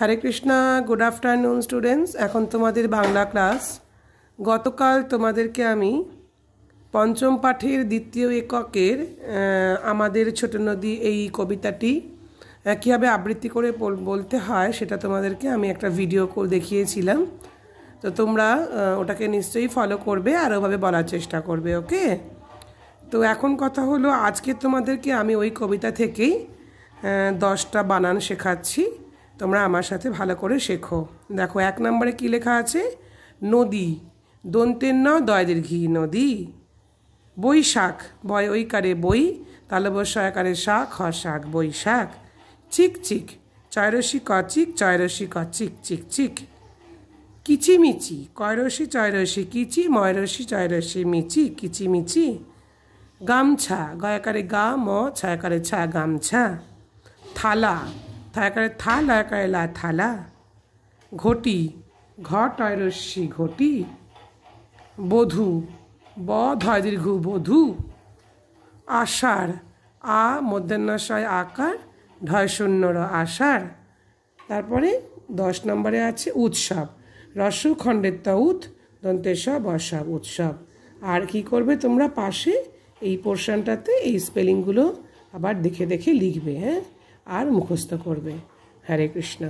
হরে Krishna good afternoon students এখন তোমাদের Bangla class গতকাল তোমাদেরকে আমি পঞ্চম পাঠের দ্বিতীয় এককের আমাদের ছোট নদী এই কবিতাটি কীভাবে আবৃত্তি করে বলতে হয় সেটা তোমাদেরকে আমি একটা ভিডিও দেখিয়েছিলাম তো তোমরা ওটাকে নিশ্চয়ই ফলো করবে আর ওভাবে বলার চেষ্টা করবে ওকে তো এখন কথা হলো আজকে তোমাদেরকে আমি ওই কবিতা থেকেই দশটা বানান শেখাচ্ছি তোমরা আমার সাথে ভালো করে শেখো দেখো এক নম্বরে কী লেখা আছে নদী দন্তের ন দয়দের ঘি নদী বৈশাখ বয় ঐকারে বই তালবস্যকারে শাক হ শাক বৈশাখ চিক চিক চয়রসি কচিক চয়রসি ক চিক চিক কিচিমিচি কয়রসি চয়রসি কিচি ময়রসি চয়রসি মিচি কিচিমিচি গামছা গয়াকারে গা ম ছয়াকারে ছা গামছা থালা থাকারে থা লয়কারে লা থালা ঘটি ঘট রশ্মি ঘটি বধু বধ হয় দীর্ঘ বধু আষাঢ় আ মধ্যাহ্নশয় আকার ঢয় শূন্যর আষাঢ় তারপরে দশ নম্বরে আছে উৎসব রস্য খণ্ডের তাউথ দন্তের সব অসব উৎসব আর কি করবে তোমরা পাশে এই পোর্শনটাতে এই স্পেলিংগুলো আবার দেখে দেখে লিখবে হ্যাঁ আর মুখস্থ করবে হরে কৃষ্ণ